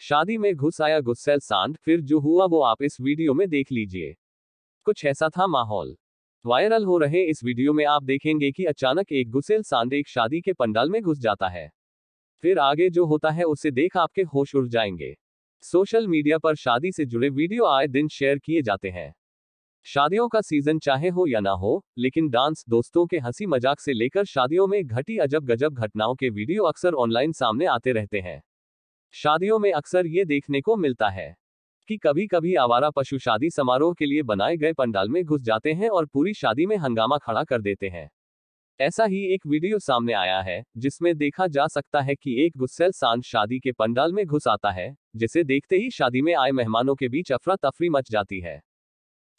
शादी में घुस आया गुस्सेल सांड फिर जो हुआ वो आप इस वीडियो में देख लीजिए कुछ ऐसा था माहौल वायरल हो रहे इस वीडियो में आप देखेंगे कि अचानक एक गुस्सेल सांड एक शादी के पंडाल में घुस जाता है फिर आगे जो होता है उसे देख आपके होश उड़ जाएंगे सोशल मीडिया पर शादी से जुड़े वीडियो आए दिन शेयर किए जाते हैं शादियों का सीजन चाहे हो या ना हो लेकिन डांस दोस्तों के हंसी मजाक से लेकर शादियों में घटी अजब गजब घटनाओं के वीडियो अक्सर ऑनलाइन सामने आते रहते हैं शादियों में अक्सर ये देखने को मिलता है कि कभी कभी आवारा पशु शादी समारोह के लिए बनाए गए पंडाल में घुस जाते हैं और पूरी शादी में हंगामा खड़ा कर देते हैं ऐसा ही एक वीडियो सामने आया है जिसमें देखा जा सकता है कि एक गुस्सेल सांड शादी के पंडाल में घुस आता है जिसे देखते ही शादी में आए मेहमानों के बीच अफरा तफरी मच जाती है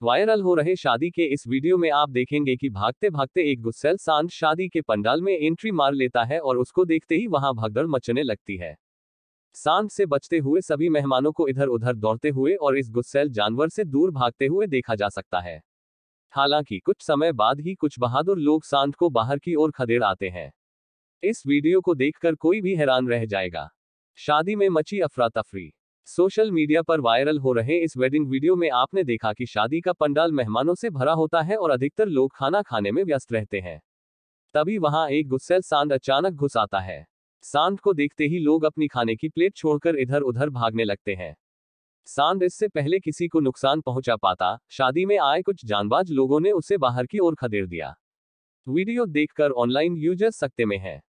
वायरल हो रहे शादी के इस वीडियो में आप देखेंगे कि भागते भागते एक गुस्सेल सांड शादी के पंडाल में एंट्री मार लेता है और उसको देखते ही वहां भगदड़ मचने लगती है सांड से बचते हुए सभी मेहमानों को इधर उधर दौड़ते हुए और इस गुस्सेल जानवर से दूर भागते हुए देखा जा सकता है हालांकि कुछ समय बाद ही कुछ बहादुर लोग सांड को बाहर की ओर खदेड़ आते हैं इस वीडियो को देखकर कोई भी हैरान रह जाएगा शादी में मची अफरा तफरी सोशल मीडिया पर वायरल हो रहे इस वेडिंग वीडियो में आपने देखा कि शादी का पंडाल मेहमानों से भरा होता है और अधिकतर लोग खाना खाने में व्यस्त रहते हैं तभी वहां एक गुस्सेल सांड अचानक घुस आता है सांड को देखते ही लोग अपनी खाने की प्लेट छोड़कर इधर उधर भागने लगते हैं सांड इससे पहले किसी को नुकसान पहुंचा पाता शादी में आए कुछ जानबाज लोगों ने उसे बाहर की ओर खदेड़ दिया वीडियो देखकर ऑनलाइन यूजर्स सकते में हैं